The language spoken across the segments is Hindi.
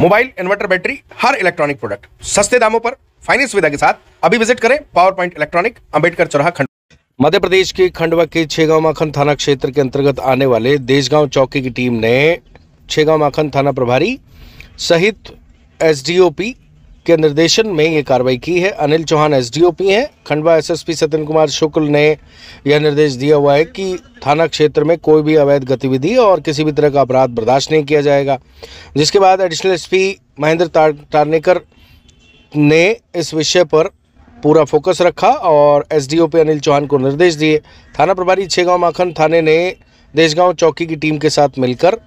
मोबाइल इन्वर्टर बैटरी हर इलेक्ट्रॉनिक प्रोडक्ट सस्ते दामों पर फाइनेंस सुविधा के साथ अभी विजिट करें पावर पॉइंट इलेक्ट्रॉनिक अंबेडकर चौराहा खंड मध्य प्रदेश के खंडवा के छेगांव माखन थाना क्षेत्र के अंतर्गत आने वाले देशगांव चौकी की टीम ने छेगांव माखन थाना प्रभारी सहित एसडीओपी के निर्देशन में ये कार्रवाई की है अनिल चौहान एसडीओपी हैं खंडवा एसएसपी सत्यन कुमार शुक्ल ने यह निर्देश दिया हुआ है कि थाना क्षेत्र में कोई भी अवैध गतिविधि और किसी भी तरह का अपराध बर्दाश्त नहीं किया जाएगा जिसके बाद एडिशनल एस महेंद्र तारनेकर ने इस विषय पर पूरा फोकस रखा और एसडीओपी अनिल चौहान को निर्देश दिए थाना प्रभारी छेगांव माखन थाने ने देशगांव चौकी की टीम के साथ मिलकर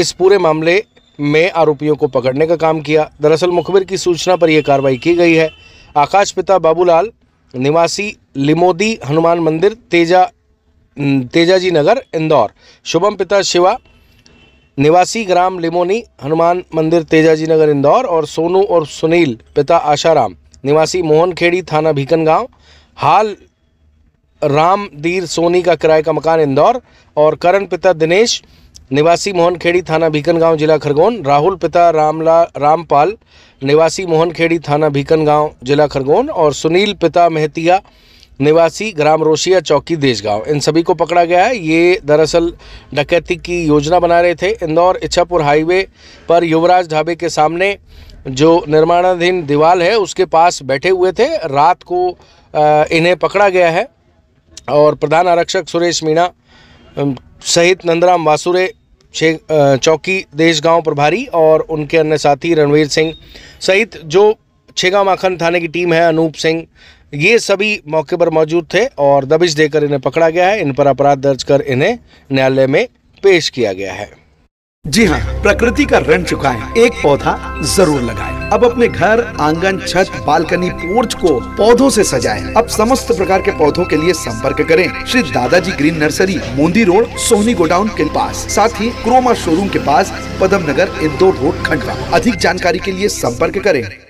इस पूरे मामले में आरोपियों को पकड़ने का काम किया दरअसल मुखबिर की सूचना पर यह कार्रवाई की गई है आकाश पिता बाबूलाल निवासी लिमोदी हनुमान मंदिर तेजा तेजाजी नगर इंदौर शुभम पिता शिवा निवासी ग्राम लिमोनी हनुमान मंदिर तेजाजी नगर इंदौर और सोनू और सुनील पिता आशाराम निवासी मोहनखेड़ी थाना भीकन गांव हाल रामदीर सोनी का किराए का मकान इंदौर और करण पिता दिनेश निवासी मोहनखेड़ी थाना थाना भीकनगांव जिला खरगोन राहुल पिता रामला रामपाल निवासी मोहनखेड़ी थाना थाना भीकनगांव जिला खरगोन और सुनील पिता मेहतिया निवासी ग्राम रोशिया चौकी देशगांव इन सभी को पकड़ा गया है ये दरअसल डकैती की योजना बना रहे थे इंदौर इच्छापुर हाईवे पर युवराज ढाबे के सामने जो निर्माणाधीन दीवाल है उसके पास बैठे हुए थे रात को इन्हें पकड़ा गया है और प्रधान आरक्षक सुरेश मीणा सहित नंदराम वासुरे चौकी देश गांव प्रभारी और उनके अन्य साथी रणवीर सिंह सहित जो छेगा माखन थाने की टीम है अनूप सिंह ये सभी मौके पर मौजूद थे और दबिश देकर इन्हें पकड़ा गया है इन पर अपराध दर्ज कर इन्हें न्यायालय में पेश किया गया है जी हाँ प्रकृति का ऋण चुकाएं एक पौधा जरूर लगाए अब अपने घर आंगन छत बालकनी पोर्च को पौधों से सजाएं। अब समस्त प्रकार के पौधों के लिए संपर्क करें Shri Dadaji green nursery Modi road Sohni godown के पास साथ ही क्रोमा शोरूम के पास पदम नगर इंदौर रोड खंडवा अधिक जानकारी के लिए संपर्क करें